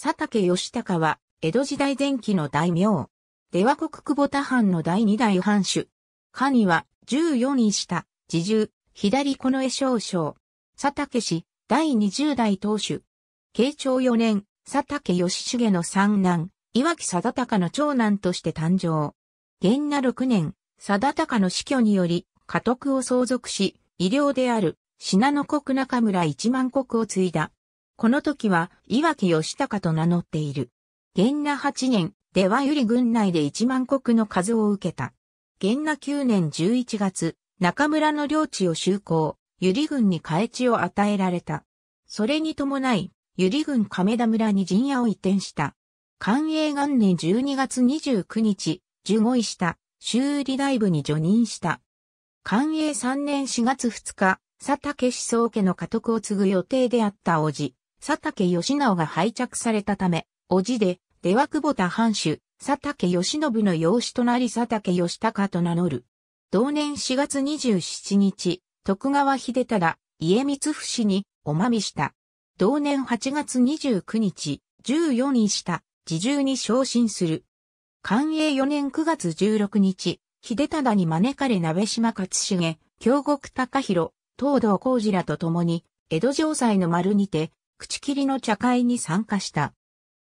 佐竹義高は、江戸時代前期の大名。出羽国久保田藩の第二代藩主。下には、十四位下、自重、左近衛少将。佐竹氏、第二十代当主。慶長四年、佐竹義重の三男、岩木貞隆の長男として誕生。元那六年、貞隆の死去により、家督を相続し、医療である、信濃国中村一万国を継いだ。この時は岩木義高と名乗っている。元那8年、出羽百合郡内で1万国の数を受けた。元那9年11月、中村の領地を就航、百合郡に返地を与えられた。それに伴い、百合郡亀田村に陣屋を移転した。寛永元年12月29日、受護した修理大部に除任した。寛永3年4月2日、佐竹思想家の家督を継ぐ予定であった叔父、佐竹義直が廃着されたため、おじで、出和久保田藩主、佐竹義信の養子となり佐竹義孝と名乗る。同年4月27日、徳川秀忠、家光伏に、おまみした。同年8月29日、14位た、自重に昇進する。寛永4年9月16日、秀忠に招かれ鍋島勝重、京極高弘、東道浩二らと共に、江戸城西の丸にて、口切りの茶会に参加した。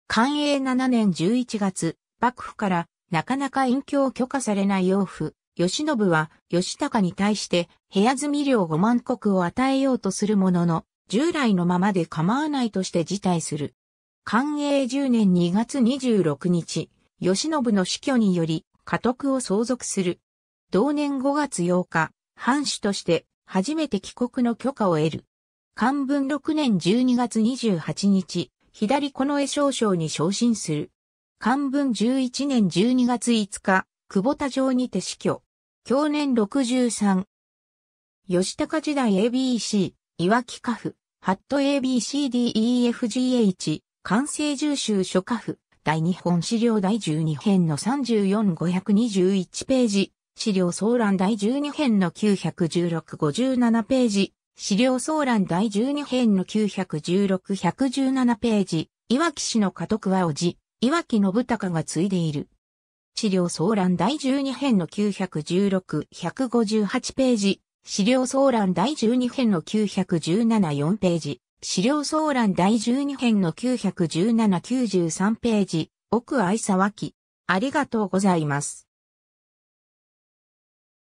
寛永7年11月、幕府からなかなか隠居を許可されない養父、吉信は吉高に対して部屋住み料5万石を与えようとするものの、従来のままで構わないとして辞退する。寛永10年2月26日、吉信の死去により、家督を相続する。同年5月8日、藩主として初めて帰国の許可を得る。漢文6年12月28日、左近衛少将に昇進する。漢文11年12月5日、久保田城にて死去。去年63。吉高時代 ABC、いわき家父、ハット ABCDEFGH、完成重修書家父、第日本資料第12編の34521ページ、資料総覧第12編の91657ページ、資料総覧第12編の916-117ページ、いわき氏の家督はおじ、いわき信孝が継いでいる。資料総覧第12編の916-158ページ、資料総覧第12編の917-4ページ、資料総覧第12編の917-93ページ、奥愛沢記。ありがとうございます。